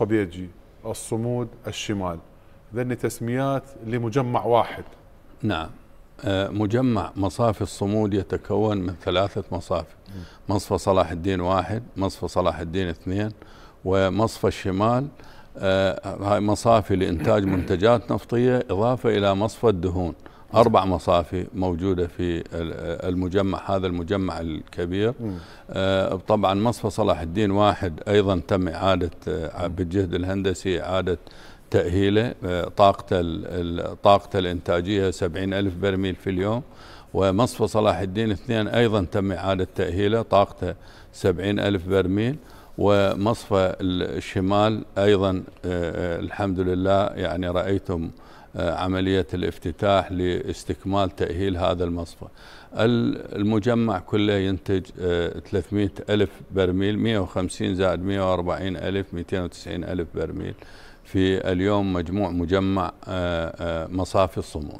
بيجي الصمود الشمال ذني تسميات لمجمع واحد نعم آه، مجمع مصافي الصمود يتكون من ثلاثة مصافي مصفى صلاح الدين واحد مصفى صلاح الدين اثنين ومصفى الشمال آه، هاي مصافي لإنتاج منتجات نفطية إضافة إلى مصفى الدهون أربع مصافي موجودة في المجمع هذا المجمع الكبير آه، طبعا مصفى صلاح الدين واحد أيضا تم إعادة آه، بالجهد الهندسي إعادة تأهيله طاقته طاقته الإنتاجية 70 ألف برميل في اليوم ومصفى صلاح الدين اثنين أيضا تم إعادة تأهيله طاقته 70 ألف برميل ومصفى الشمال أيضا آه، الحمد لله يعني رأيتم آه، عملية الافتتاح لاستكمال تأهيل هذا المصفى المجمع كله ينتج 300 آه، ألف برميل 150 زائد 140 ألف 290 ألف برميل في اليوم مجموع مجمع آه، مصافي الصمود